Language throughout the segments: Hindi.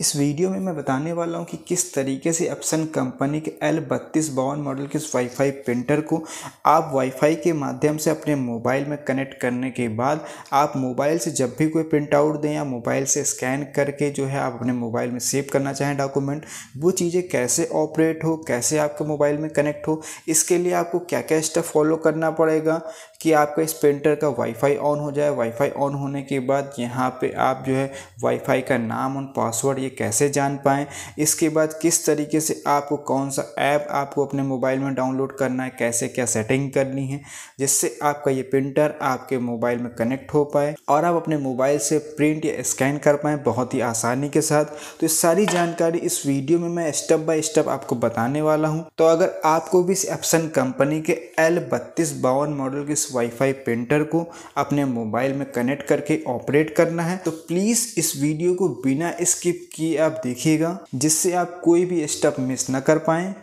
इस वीडियो में मैं बताने वाला हूं कि किस तरीके से एप्सन कंपनी के एल बत्तीस बावन मॉडल के वाईफाई प्रिंटर को आप वाईफाई के माध्यम से अपने मोबाइल में कनेक्ट करने के बाद आप मोबाइल से जब भी कोई प्रिंट आउट दें या मोबाइल से स्कैन करके जो है आप अपने मोबाइल में सेव करना चाहें डॉक्यूमेंट वो चीज़ें कैसे ऑपरेट हो कैसे आपके मोबाइल में कनेक्ट हो इसके लिए आपको क्या क्या स्टेप फॉलो करना पड़ेगा कि आपका इस प्रिंटर का वाईफाई ऑन हो जाए वाईफाई ऑन होने के बाद यहाँ पर आप जो है वाईफाई का नाम और पासवर्ड ये कैसे जान पाएँ इसके बाद किस तरीके से आपको कौन सा ऐप आपको अपने मोबाइल में डाउनलोड करना है कैसे क्या सेटिंग करनी है जिससे आपका ये प्रिंटर आपके मोबाइल में कनेक्ट हो पाए और आप अपने मोबाइल से प्रिंट या स्कैन कर पाएँ बहुत ही आसानी के साथ तो इस सारी जानकारी इस वीडियो में मैं स्टेप बाय स्टेप आपको बताने वाला हूं तो अगर आपको भी इस एप्सन कंपनी के एल बत्तीस बावन मॉडल के इस वाईफाई प्रिंटर को अपने मोबाइल में कनेक्ट करके ऑपरेट करना है तो प्लीज़ इस वीडियो को बिना स्किप कि आप देखिएगा जिससे आप कोई भी स्टेप मिस ना कर पाएं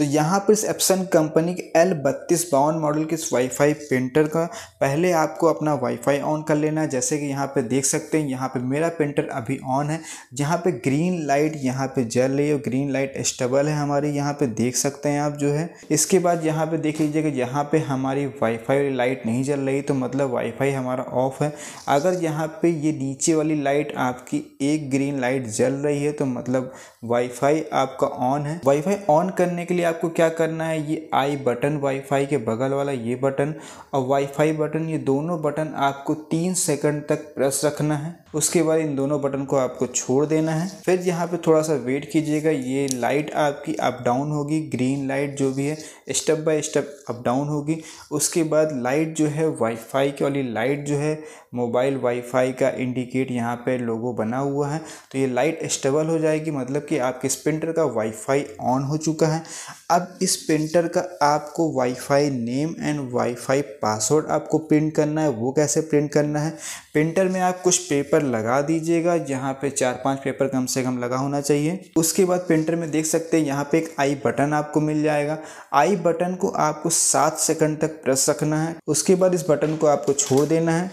तो यहाँ पर इस एप्सन कंपनी के एल बत्तीस बावन मॉडल के इस वाईफाई प्रिंटर का पहले आपको अपना वाईफाई ऑन कर लेना है जैसे कि यहाँ पे देख सकते हैं यहाँ पे मेरा प्रिंटर अभी ऑन है जहाँ पे ग्रीन लाइट यहाँ पे जल रही है ग्रीन लाइट स्टेबल है हमारी यहाँ पे देख सकते हैं आप जो है इसके बाद यहाँ पे देख लीजिएगा यहाँ पे हमारी वाईफाई लाइट नहीं जल रही तो मतलब वाईफाई हमारा ऑफ है अगर यहाँ पे ये नीचे वाली लाइट आपकी एक ग्रीन लाइट जल रही है तो मतलब वाईफाई आपका ऑन है वाईफाई ऑन करने के लिए आपको क्या करना है ये आई बटन वाईफाई के बगल वाला ये बटन और वाईफाई बटन ये दोनों बटन आपको तीन सेकंड तक प्रेस रखना है उसके बाद इन दोनों बटन को आपको छोड़ देना है फिर यहाँ पे थोड़ा सा वेट कीजिएगा ये लाइट आपकी अप डाउन होगी ग्रीन लाइट जो भी है step by step up down होगी उसके बाद लाइट जो है वाईफाई की वाली लाइट जो है मोबाइल वाईफाई का इंडिकेट यहाँ पे लोगो बना हुआ है तो ये लाइट स्टेबल हो जाएगी मतलब कि आपके स्प्रिंटर का वाईफाई ऑन हो चुका है अब इस प्रिंटर का आपको WiFi name and WiFi password आपको प्रिंट करना है वो कैसे प्रिंट करना है प्रिंटर में आप कुछ पेपर लगा दीजिएगा यहाँ पे चार पांच पेपर कम से कम लगा होना चाहिए उसके बाद प्रिंटर में देख सकते हैं यहाँ पे एक आई बटन आपको मिल जाएगा आई बटन को आपको सात सेकंड तक प्रेस रखना है उसके बाद इस बटन को आपको छोड़ देना है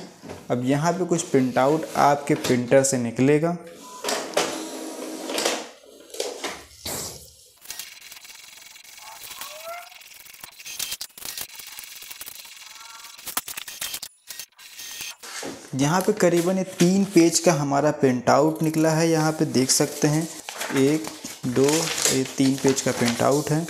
अब यहाँ पर कुछ प्रिंट आउट आपके प्रिंटर से निकलेगा यहाँ पे करीबन ये तीन पेज का हमारा प्रिंट आउट निकला है यहाँ पे देख सकते हैं एक दो ये तीन पेज का प्रिंट आउट है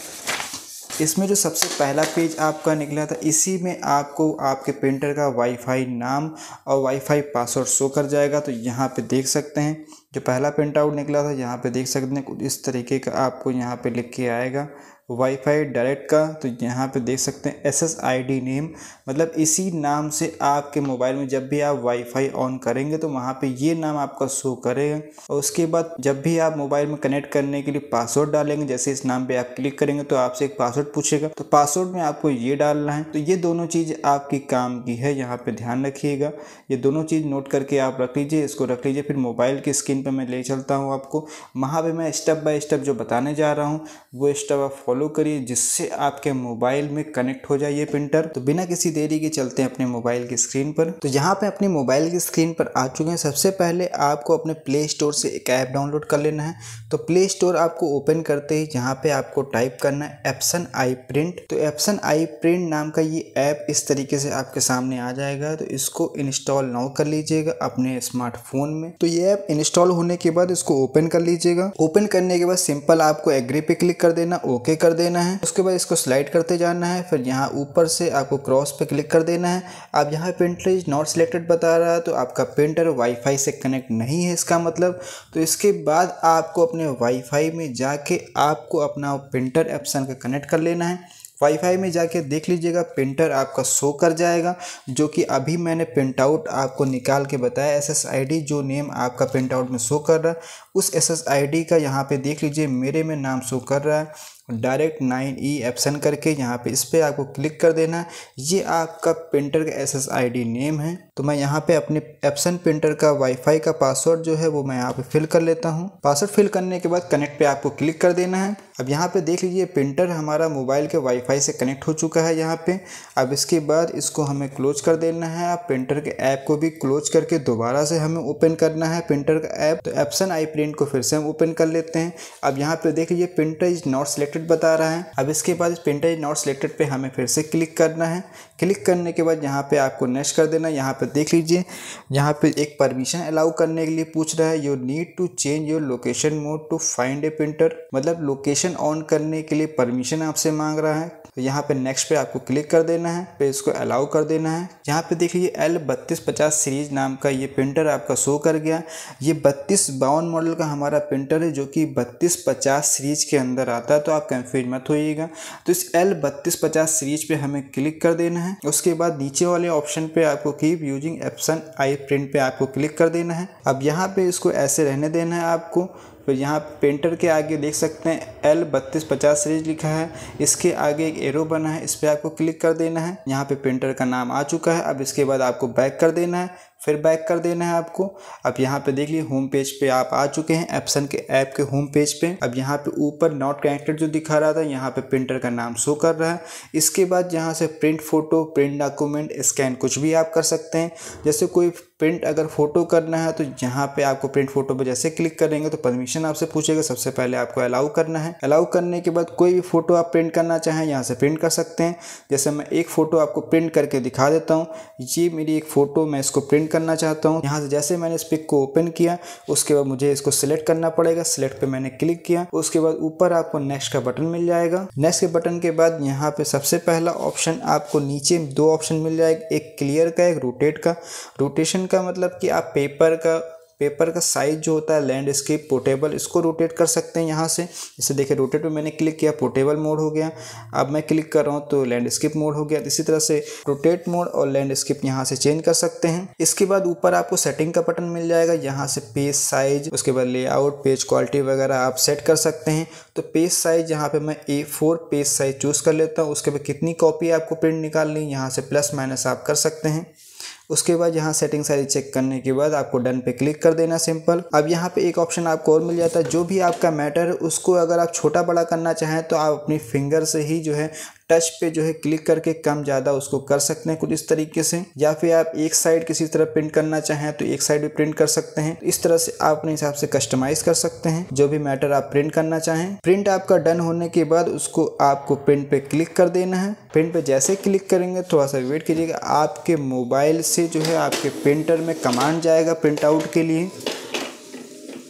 इसमें जो सबसे पहला पेज आपका निकला था इसी में आपको आपके प्रिंटर का वाईफाई नाम और वाईफाई पासवर्ड शो कर जाएगा तो यहाँ पे देख सकते हैं जो पहला प्रिंट आउट निकला था यहाँ पे देख सकते हैं कुछ इस तरीके का आपको यहाँ पे लिख के आएगा वाईफाई डायरेक्ट का तो यहाँ पे देख सकते हैं S S I D name मतलब इसी नाम से आपके मोबाइल में जब भी आप वाईफाई ऑन करेंगे तो वहाँ पे ये नाम आपका शो करेगा और उसके बाद जब भी आप मोबाइल में कनेक्ट करने के लिए पासवर्ड डालेंगे जैसे इस नाम पे आप क्लिक करेंगे तो आपसे एक पासवर्ड पूछेगा तो पासवर्ड में आपको ये डालना है तो ये दोनों चीज़ आपकी काम की है यहाँ पर ध्यान रखिएगा ये दोनों चीज़ नोट करके आप रख लीजिए इसको रख लीजिए फिर मोबाइल की स्क्रीन पर मैं ले चलता हूँ आपको वहाँ पर मैं स्टेप बाय स्टेप जो बताने जा रहा हूँ वो स्टेप आप फॉलो फॉलो करिए जिससे आपके मोबाइल में कनेक्ट हो जाए ये प्रिंटर तो बिना किसी देरी के चलते हैं अपने मोबाइल की स्क्रीन पर तो यहाँ पे अपने मोबाइल की स्क्रीन पर आ चुके हैं सबसे पहले आपको अपने प्ले स्टोर से एक ऐप डाउनलोड कर लेना है तो प्ले स्टोर आपको ओपन करते ही जहाँ पे आपको टाइप करना है एप्सन आई प्रिंट तो एप्सन आई प्रिंट नाम का ये ऐप इस तरीके से आपके सामने आ जाएगा तो इसको इंस्टॉल नाउ कर लीजिएगा अपने स्मार्टफोन में तो ये ऐप इंस्टॉल होने के बाद इसको ओपन कर लीजिएगा ओपन करने के बाद सिंपल आपको एग्री पे क्लिक कर देना ओके कर कर देना है उसके बाद इसको स्लाइड करते जाना है फिर यहाँ ऊपर से आपको क्रॉस पे क्लिक कर देना है आप यहाँ प्रिंटर इज नॉट सिलेक्टेड बता रहा है तो आपका प्रिंटर वाईफाई से कनेक्ट नहीं है इसका मतलब तो इसके बाद आपको अपने वाईफाई में जाके आपको अपना प्रिंटर ऑप्शन का कनेक्ट कर लेना है वाईफाई में जाके देख लीजिएगा प्रिंटर आपका शो कर जाएगा जो कि अभी मैंने प्रिंट आउट आपको निकाल के बताया एस एस जो नेम आपका प्रिंट आउट में शो कर रहा है उस एस एस का यहाँ पे देख लीजिए मेरे में नाम शो कर रहा है डायरेक्ट नाइन ई एप्सन करके यहाँ पे इस पर आपको क्लिक कर देना ये आपका प्रिंटर का S S I D name है तो मैं यहाँ पे अपने एप्सन प्रिंटर का वाईफाई का पासवर्ड जो है वो मैं यहाँ पे फिल कर लेता हूँ पासवर्ड फिल करने के बाद कनेक्ट पे आपको क्लिक कर देना है अब यहाँ पे देख लीजिए प्रिंटर हमारा मोबाइल के वाईफाई से कनेक्ट हो चुका है यहाँ पे अब इसके बाद इसको हमें क्लोज कर देना है अब प्रिंटर के ऐप को भी क्लोज करके दोबारा से हमें ओपन करना है प्रिंटर का ऐप तो एप्सन आई प्रिंट को फिर से हम ओपन कर लेते हैं अब यहाँ पे देख लीजिए प्रिंटर इज नॉट सिलेक्टेड बता रहा है अब इसके बाद प्रिंटर इज नॉट सिलेक्टेड पर हमें फिर से क्लिक करना है क्लिक करने के बाद यहाँ पर आपको नेक्स्ट कर देना है यहाँ पर देख लीजिए यहाँ पे एक परमिशन अलाउ करने के लिए पूछ रहा है you need to change your location mode to find a printer मतलब लोकेशन ऑन करने के लिए परमिशन आपसे मांग रहा है तो यहाँ पे नेक्स्ट पे आपको क्लिक कर देना है फिर इसको अलाउ कर देना है यहाँ पे देख लीजिए एल बत्तीस पचास सीरीज नाम का ये प्रिंटर आपका शो कर गया ये बत्तीस बावन मॉडल का हमारा प्रिंटर है जो कि बत्तीस पचास सीरीज के अंदर आता है तो आप कंफ्यूज मत होइएगा तो इस एल बत्तीस पचास सीरीज पे हमें क्लिक कर देना है उसके बाद नीचे वाले ऑप्शन पे आपको keep using Epson iPrint पे आपको क्लिक कर देना है अब यहाँ पे इसको ऐसे रहने देना है आपको फिर यहाँ पेंटर के आगे देख सकते हैं एल बत्तीस पचास सीरीज लिखा है इसके आगे एक एरो बना है इस पर आपको क्लिक कर देना है यहाँ पे पेंटर का नाम आ चुका है अब इसके बाद आपको बैक कर देना है फिर बैक कर देना है आपको अब यहाँ पे देख होम पेज पे आप आ चुके हैं एप्सन के ऐप के होम पेज पे अब यहाँ पे ऊपर नॉट कनेक्टेड जो दिखा रहा था यहाँ पे प्रिंटर का नाम शो कर रहा है इसके बाद यहाँ से print photo print document scan कुछ भी आप कर सकते हैं जैसे कोई प्रिंट अगर फोटो करना है तो यहाँ पे आपको प्रिंट फोटो पर जैसे क्लिक करेंगे तो परमिशन आपसे पूछेगा सबसे पहले आपको अलाउ करना है अलाउ करने के बाद कोई भी फोटो आप प्रिंट करना चाहें यहाँ से प्रिंट कर सकते हैं जैसे मैं एक फ़ोटो आपको प्रिंट करके दिखा देता हूँ ये मेरी एक फ़ोटो मैं इसको प्रिंट सेटिंग करना चाहता हूँ यहाँ से जैसे मैंने इस पिक को ओपन किया उसके बाद मुझे इसको सिलेक्ट करना पड़ेगा सिलेक्ट पे मैंने क्लिक किया उसके बाद ऊपर आपको नेक्स्ट का बटन मिल जाएगा नेक्स्ट के बटन के बाद यहाँ पे सबसे पहला ऑप्शन आपको नीचे दो ऑप्शन मिल जाएगा एक क्लियर का एक रोटेट का रोटेशन का मतलब कि आप पेपर का पेपर का साइज जो होता है लैंडस्केप पोर्टेबल इसको रोटेट कर सकते हैं यहाँ से इसे देखिए रोटेट पे मैंने क्लिक किया पोर्टेबल मोड हो गया अब मैं क्लिक कर रहा हूँ तो लैंडस्केप मोड हो गया इसी तरह से रोटेट मोड और लैंडस्केप यहाँ से चेंज कर सकते हैं इसके बाद ऊपर आपको सेटिंग का बटन मिल जाएगा यहाँ से पेज साइज उसके बाद लेआउट पेज क्वालिटी वगैरह आप सेट कर सकते हैं तो पेज साइज यहाँ पर मैं ए पेज साइज चूज़ कर लेता हूँ उसके बाद कितनी कॉपी आपको प्रिंट निकालनी यहाँ से प्लस माइनस आप कर सकते हैं उसके बाद यहाँ सेटिंग सारी चेक करने के बाद आपको डन पे क्लिक कर देना सिंपल अब यहाँ पे एक ऑप्शन आपको और मिल जाता है जो भी आपका मैटर है उसको अगर आप छोटा बड़ा करना चाहें तो आप अपनी फिंगर से ही जो है टच पे जो है क्लिक करके कम ज़्यादा उसको कर सकते हैं कुछ इस तरीके से या फिर आप एक साइड किसी तरह प्रिंट करना चाहें तो एक साइड भी प्रिंट कर सकते हैं इस तरह से आप अपने हिसाब से कस्टमाइज कर सकते हैं जो भी मैटर आप प्रिंट करना चाहें प्रिंट आपका डन होने के बाद उसको आपको प्रिंट पे क्लिक कर देना है प्रिंट पे जैसे क्लिक करेंगे थोड़ा सा वेट कीजिएगा आपके मोबाइल से जो है आपके प्रिंटर में कमांड जाएगा प्रिंट आउट के लिए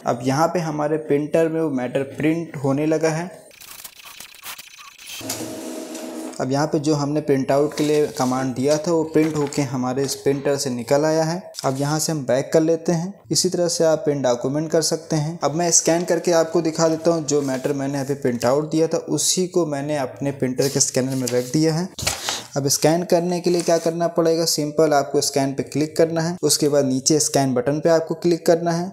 अब यहाँ पे हमारे प्रिंटर में वो मैटर प्रिंट होने लगा है अब यहाँ पे जो हमने प्रिंट आउट के लिए कमांड दिया था वो प्रिंट होके हमारे इस प्रिंटर से निकल आया है अब यहाँ से हम बैक कर लेते हैं इसी तरह से आप प्रिंट डॉक्यूमेंट कर सकते हैं अब मैं स्कैन करके आपको दिखा देता हूँ जो मैटर मैंने अभी प्रिंट आउट दिया था उसी को मैंने अपने प्रिंटर के स्कैनर में रख दिया है अब स्कैन करने के लिए क्या करना पड़ेगा सिंपल आपको स्कैन पे क्लिक करना है उसके बाद नीचे स्कैन बटन पे आपको क्लिक करना है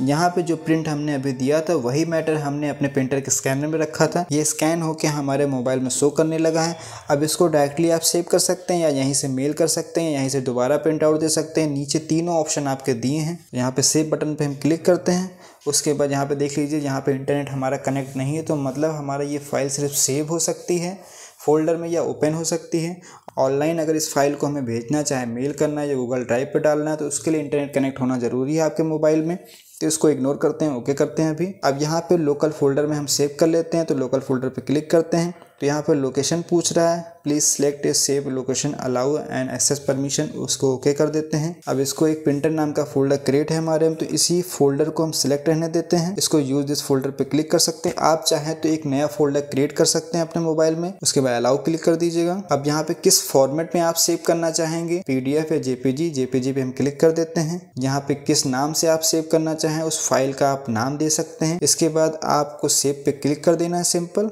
यहाँ पे जो प्रिंट हमने अभी दिया था वही मैटर हमने अपने प्रिंटर के स्कैनर में रखा था ये स्कैन होके हमारे मोबाइल में शो करने लगा है अब इसको डायरेक्टली आप सेव कर सकते हैं या यहीं से मेल कर सकते हैं यहीं से दोबारा प्रिंट आउट दे सकते हैं नीचे तीनों ऑप्शन आपके दिए हैं यहाँ पे सेव बटन पर हम क्लिक करते हैं उसके बाद यहाँ पे देख लीजिए यहाँ पे इंटरनेट हमारा कनेक्ट नहीं है तो मतलब हमारा ये फाइल सिर्फ सेव हो सकती है फोल्डर में या ओपन हो सकती है ऑनलाइन अगर इस फाइल को हमें भेजना चाहे मेल करना है या गूगल ड्राइव पर डालना है तो उसके लिए इंटरनेट कनेक्ट होना ज़रूरी है आपके मोबाइल में तो इसको इग्नोर करते हैं ओके करते हैं अभी अब यहाँ पे लोकल फोल्डर में हम सेव कर लेते हैं तो लोकल फोल्डर पे क्लिक करते हैं तो यहाँ पे लोकेशन पूछ रहा है please select save location allow and access permission उसको ओके कर देते हैं अब इसको एक प्रिंटर नाम का फोल्डर क्रिएट है हमारे हम तो इसी फोल्डर को हम सिलेक्ट रहने देते हैं इसको यूज दिस फोल्डर पे क्लिक कर सकते हैं आप चाहें तो एक नया फोल्डर क्रिएट कर सकते हैं अपने मोबाइल में उसके बाद अलाउ क्लिक कर दीजिएगा अब यहाँ पे किस फॉर्मेट में आप सेव करना चाहेंगे पीडीएफ या जेपीजी जेपीजी पे हम क्लिक कर देते हैं यहाँ पे किस नाम से आप सेव करना चाहें उस फाइल का आप नाम दे सकते हैं इसके बाद आपको सेव पे क्लिक कर देना है सिंपल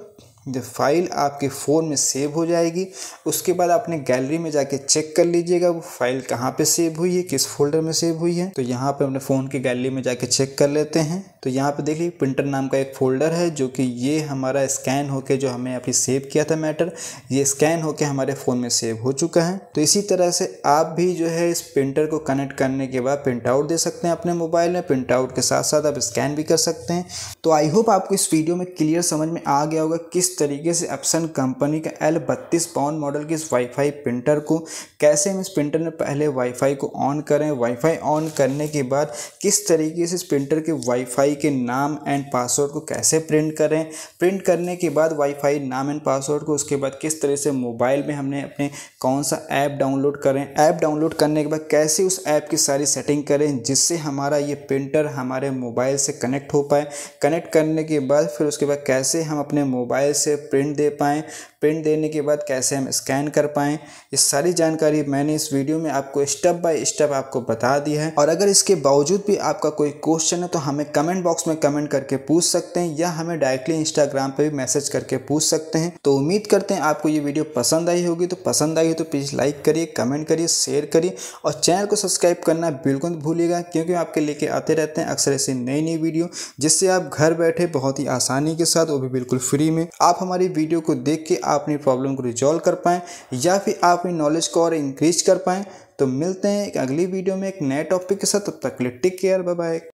जो फाइल आपके फ़ोन में सेव हो जाएगी उसके बाद आपने गैलरी में जाके चेक कर लीजिएगा वो फाइल कहाँ पे सेव हुई है किस फोल्डर में सेव हुई है तो यहाँ पे अपने फ़ोन की गैलरी में जाके चेक कर लेते हैं तो यहाँ पे देखिए प्रिंटर नाम का एक फ़ोल्डर है जो कि ये हमारा स्कैन होके जो हमने अभी सेव किया था मैटर ये स्कैन होके हमारे फ़ोन में सेव हो चुका है तो इसी तरह से आप भी जो है इस प्रिंटर को कनेक्ट करने के बाद प्रिंट आउट दे सकते हैं अपने मोबाइल में प्रिंट आउट के साथ साथ आप स्कैन भी कर सकते हैं तो आई होप आपको इस वीडियो में क्लियर समझ में आ गया होगा किस तरीके से एप्सन कंपनी का एल बत्तीस पाउंड मॉडल के इस वाईफाई प्रिंटर को कैसे हम इस प्रिंटर में पहले वाईफाई को ऑन करें वाईफाई ऑन करने के बाद किस तरीके से इस प्रिंटर के वाईफाई के नाम एंड पासवर्ड को कैसे प्रिंट करें प्रिंट करने के बाद वाईफाई नाम एंड पासवर्ड को उसके बाद किस तरह से मोबाइल में हमने अपने कौन सा ऐप डाउनलोड करें ऐप डाउनलोड करने के बाद कैसे उस ऐप की सारी सेटिंग करें जिससे हमारा ये प्रिंटर हमारे मोबाइल से कनेक्ट हो पाए कनेक्ट करने के बाद फिर उसके बाद कैसे हम अपने मोबाइल कैसे प्रिंट दे पाएँ प्रिंट देने के बाद कैसे हम स्कैन कर पाएँ ये सारी जानकारी मैंने इस वीडियो में आपको स्टेप बाय स्टेप आपको बता दी है और अगर इसके बावजूद भी आपका कोई क्वेश्चन है तो हमें कमेंट बॉक्स में कमेंट करके पूछ सकते हैं या हमें डायरेक्टली इंस्टाग्राम पर भी मैसेज करके पूछ सकते हैं तो उम्मीद करते हैं आपको ये वीडियो पसंद आई होगी तो पसंद आई हो तो प्लीज़ लाइक करिए कमेंट करिए शेयर करिए और चैनल को सब्सक्राइब करना बिल्कुल भूलिएगा क्योंकि हम आपके लेके आते रहते हैं अक्सर ऐसी नई नई वीडियो जिससे आप घर बैठे बहुत ही आसानी के साथ वो भी बिल्कुल फ्री में आप आप हमारी वीडियो को देख के आप अपनी प्रॉब्लम को रिजॉल्व कर पाएँ या फिर आप अपनी नॉलेज को और इंक्रीज कर पाएँ तो मिलते हैं अगली वीडियो में एक नए टॉपिक के साथ तब तक के लिए टेक केयर बाय बाय